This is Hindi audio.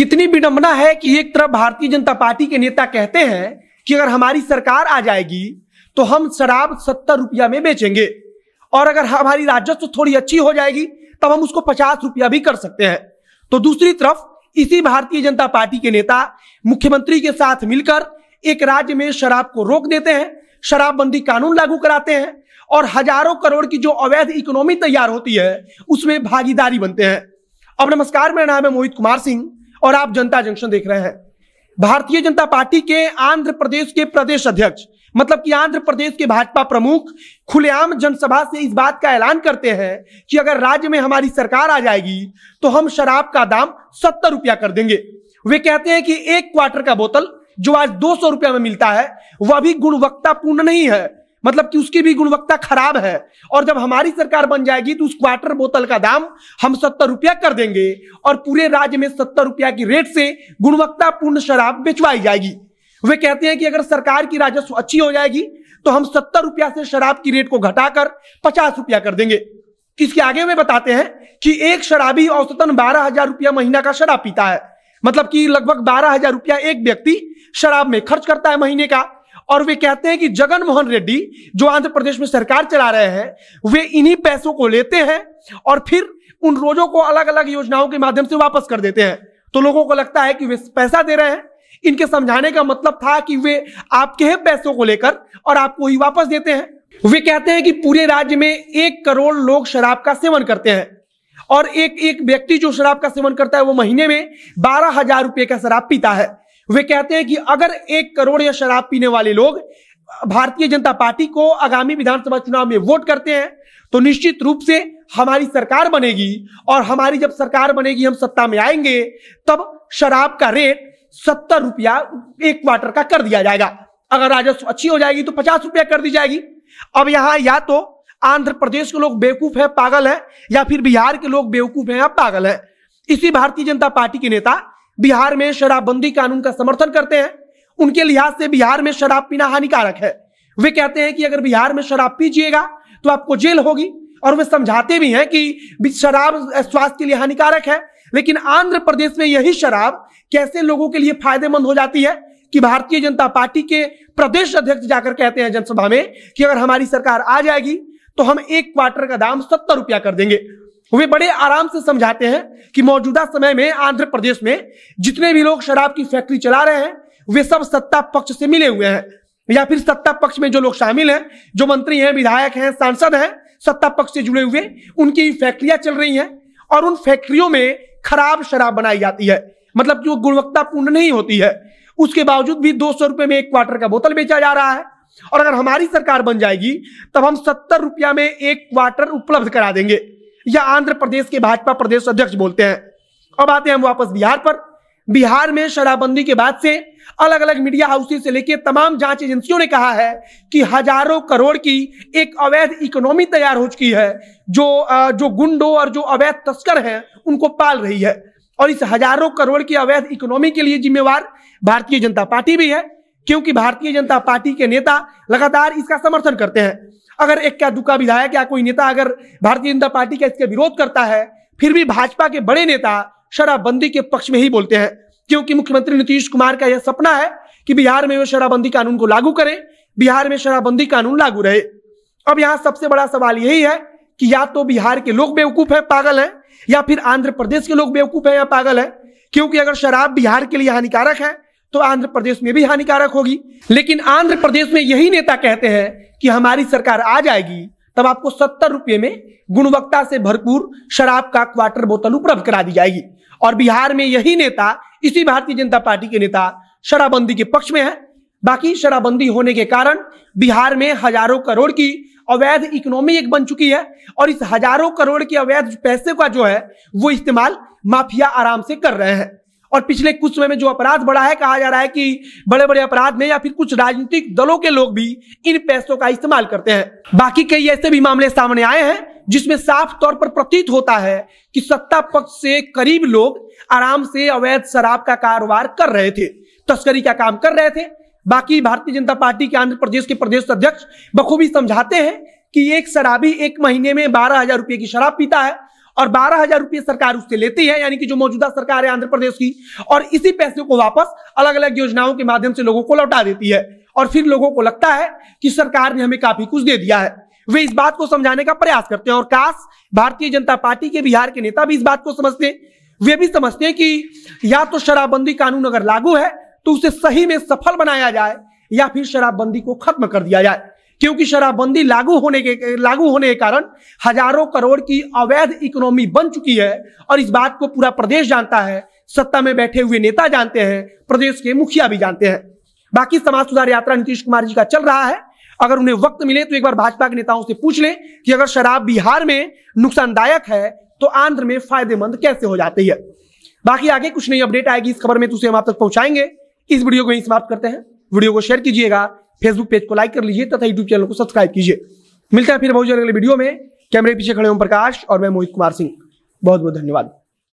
कितनी विडंबना है कि एक तरफ भारतीय जनता पार्टी के नेता कहते हैं कि अगर हमारी सरकार आ जाएगी तो हम शराब सत्तर रुपया में बेचेंगे और अगर हमारी राजस्व थोड़ी अच्छी हो जाएगी तब हम उसको पचास रुपया भी कर सकते हैं तो दूसरी तरफ इसी भारतीय जनता पार्टी के नेता मुख्यमंत्री के साथ मिलकर एक राज्य में शराब को रोक देते हैं शराबबंदी कानून लागू कराते हैं और हजारों करोड़ की जो अवैध इकोनॉमी तैयार होती है उसमें भागीदारी बनते हैं अब नमस्कार मेरा नाम है मोहित कुमार सिंह और आप जनता जंक्शन देख रहे हैं भारतीय जनता पार्टी के आंध्र प्रदेश के प्रदेश अध्यक्ष मतलब कि आंध्र प्रदेश के भाजपा प्रमुख खुलेआम जनसभा से इस बात का ऐलान करते हैं कि अगर राज्य में हमारी सरकार आ जाएगी तो हम शराब का दाम सत्तर रुपया कर देंगे वे कहते हैं कि एक क्वार्टर का बोतल जो आज दो सौ रुपया में मिलता है वह भी गुणवत्तापूर्ण नहीं है मतलब कि उसकी भी गुणवत्ता खराब है और जब हमारी सरकार बन जाएगी तो उस क्वार्टर बोतल का दाम हम सत्तर रुपया कर देंगे और पूरे राज्य में सत्तर रुपया की रेट से गुणवत्तापूर्ण शराब बेचवाई जाएगी वे कहते हैं कि अगर सरकार की राजस्व अच्छी हो जाएगी तो हम सत्तर रुपया से शराब की रेट को घटाकर पचास रुपया कर देंगे इसके आगे वे बताते हैं कि एक शराबी औसतन बारह हजार रुपया महीना का शराब पीता है मतलब कि लगभग बारह हजार रुपया एक व्यक्ति शराब में खर्च करता है महीने का और वे कहते हैं कि जगन मोहन रेड्डी जो आंध्र प्रदेश में सरकार चला रहे हैं वे इन्हीं पैसों को लेते हैं और फिर उन रोजों को अलग अलग योजनाओं के माध्यम से वापस कर देते हैं तो लोगों को लगता है कि वे पैसा दे रहे हैं इनके समझाने का मतलब था कि वे आपके ही पैसों को लेकर और आपको ही वापस देते हैं वे कहते हैं कि पूरे राज्य में एक करोड़ लोग शराब का सेवन करते हैं और एक एक व्यक्ति जो शराब का सेवन करता है वो महीने में बारह हजार रुपये का शराब पीता है वे कहते हैं कि अगर एक करोड़ या शराब पीने वाले लोग भारतीय जनता पार्टी को आगामी विधानसभा चुनाव में वोट करते हैं तो निश्चित रूप से हमारी सरकार बनेगी और हमारी जब सरकार बनेगी हम सत्ता में आएंगे तब शराब का रेट सत्तर रुपया एक क्वार्टर का कर दिया जाएगा अगर राजस्व अच्छी हो जाएगी तो पचास रुपया कर दी जाएगी अब यहां या तो आंध्र प्रदेश के लोग बेवकूफ है पागल है या फिर बिहार के लोग बेवकूफ है या पागल है इसी भारतीय जनता पार्टी के नेता बिहार में शराबबंदी कानून का समर्थन करते हैं उनके लिहाज से बिहार में शराब पीना हानिकारक है वे कहते हैं कि अगर बिहार में शराब पीजिएगा तो आपको जेल होगी और वे समझाते भी हैं कि शराब स्वास्थ्य के लिए हानिकारक है लेकिन आंध्र प्रदेश में यही शराब कैसे लोगों के लिए फायदेमंद हो जाती है कि भारतीय जनता पार्टी के प्रदेश अध्यक्ष जाकर कहते हैं जनसभा में कि अगर हमारी सरकार आ जाएगी तो हम एक क्वार्टर का दाम सत्तर रुपया कर देंगे वे बड़े आराम से समझाते हैं कि मौजूदा समय में आंध्र प्रदेश में जितने भी लोग शराब की फैक्ट्री चला रहे हैं वे सब सत्ता पक्ष से मिले हुए हैं या फिर सत्ता पक्ष में जो लोग शामिल हैं जो मंत्री हैं विधायक हैं सांसद हैं सत्ता पक्ष से जुड़े हुए उनकी फैक्ट्रियां चल रही हैं और उन फैक्ट्रियों में खराब शराब बनाई जाती है मतलब कि वो गुणवत्तापूर्ण नहीं होती है उसके बावजूद भी दो सौ रुपये में एक क्वार्टर का बोतल बेचा जा रहा है और अगर हमारी सरकार बन जाएगी तब हम सत्तर रुपया में एक क्वार्टर उपलब्ध करा देंगे या आंध्र प्रदेश के भाजपा प्रदेश अध्यक्ष बोलते हैं अब आते हैं हम वापस बिहार पर बिहार में शराबबंदी के बाद से अलग अलग मीडिया हाउसेज से लेकर तमाम जांच एजेंसियों ने कहा है कि हजारों करोड़ की एक अवैध इकोनॉमी तैयार हो चुकी है जो जो गुंडों और जो अवैध तस्कर हैं उनको पाल रही है और इस हजारों करोड़ की अवैध इकोनॉमी के लिए जिम्मेवार भारतीय जनता पार्टी भी है क्योंकि भारतीय जनता पार्टी के नेता लगातार इसका समर्थन करते हैं अगर एक क्या दुका विधायक या कोई नेता अगर भारतीय जनता पार्टी का इसके विरोध करता है फिर भी भाजपा के बड़े नेता शराबबंदी के पक्ष में ही बोलते हैं क्योंकि मुख्यमंत्री नीतीश कुमार का यह सपना है कि बिहार में वे शराबबंदी कानून को लागू करें बिहार में शराबबंदी कानून लागू रहे अब यहां सबसे बड़ा सवाल यही है कि या तो बिहार के लोग बेवकूफ हैं पागल हैं या फिर आंध्र प्रदेश के लोग बेवकूफ हैं या पागल हैं क्योंकि अगर शराब बिहार के लिए हानिकारक है तो आंध्र प्रदेश में भी हानिकारक होगी लेकिन आंध्र प्रदेश में यही नेता कहते हैं कि हमारी सरकार आ जाएगी तब आपको सत्तर रुपये में गुणवत्ता से भरपूर शराब का क्वार्टर बोतल उपलब्ध करा दी जाएगी और बिहार में यही नेता इसी भारतीय जनता पार्टी के नेता शराबबंदी के पक्ष में है बाकी शराबबंदी होने के कारण बिहार में हजारों करोड़ की अवैध इकोनॉमी एक बन चुकी है और इस हजारों करोड़ के अवैध पैसे का जो है वो इस्तेमाल माफिया आराम से कर रहे हैं और पिछले कुछ समय में जो अपराध बढ़ा है कहा जा रहा है कि बड़े बड़े अपराध में या फिर कुछ राजनीतिक दलों के लोग भी इन पैसों का इस्तेमाल करते हैं बाकी कई ऐसे भी मामले सामने आए हैं जिसमें साफ तौर पर प्रतीत होता है कि सत्ता पक्ष से करीब लोग आराम से अवैध शराब का कारोबार कर रहे थे तस्करी का काम कर रहे थे बाकी भारतीय जनता पार्टी के आंध्र प्रदेश के प्रदेश अध्यक्ष बखूबी समझाते हैं कि एक शराबी एक महीने में बारह हजार रुपये की शराब पीता है और बारह हजार रुपये सरकार उससे लेती है यानी कि जो मौजूदा सरकार है आंध्र प्रदेश की और इसी पैसे को वापस अलग अलग योजनाओं के माध्यम से लोगों को लौटा देती है और फिर लोगों को लगता है कि सरकार ने हमें काफी कुछ दे दिया है वे इस बात को समझाने का प्रयास करते हैं और काश भारतीय जनता पार्टी के बिहार के नेता भी इस बात को समझते हैं वे भी समझते हैं कि या तो शराबबंदी कानून अगर लागू है तो उसे सही में सफल बनाया जाए या फिर शराबबंदी को खत्म कर दिया जाए क्योंकि शराबबंदी लागू होने के लागू होने के कारण हजारों करोड़ की अवैध इकोनॉमी बन चुकी है और इस बात को पूरा प्रदेश जानता है सत्ता में बैठे हुए नेता जानते हैं प्रदेश के मुखिया भी जानते हैं बाकी समाज सुधार यात्रा नीतीश कुमार जी का चल रहा है अगर उन्हें वक्त मिले तो एक बार भाजपा के नेताओं से पूछ ले कि अगर शराब बिहार में नुकसानदायक है तो आंध्र में फायदेमंद कैसे हो जाती है बाकी आगे कुछ नई अपडेट आएगी इस खबर में तो उसे हम आप तक पहुंचाएंगे इस वीडियो को यही समाप्त करते हैं वीडियो को शेयर कीजिएगा फेसबुक पेज को लाइक कर लीजिए तथा यूट्यूब चैनल को सब्सक्राइब कीजिए मिलते हैं फिर बहुत जल्द अगले वीडियो में कैमरे पीछे खड़े ओम प्रकाश और मैं मोहित कुमार सिंह बहुत बहुत धन्यवाद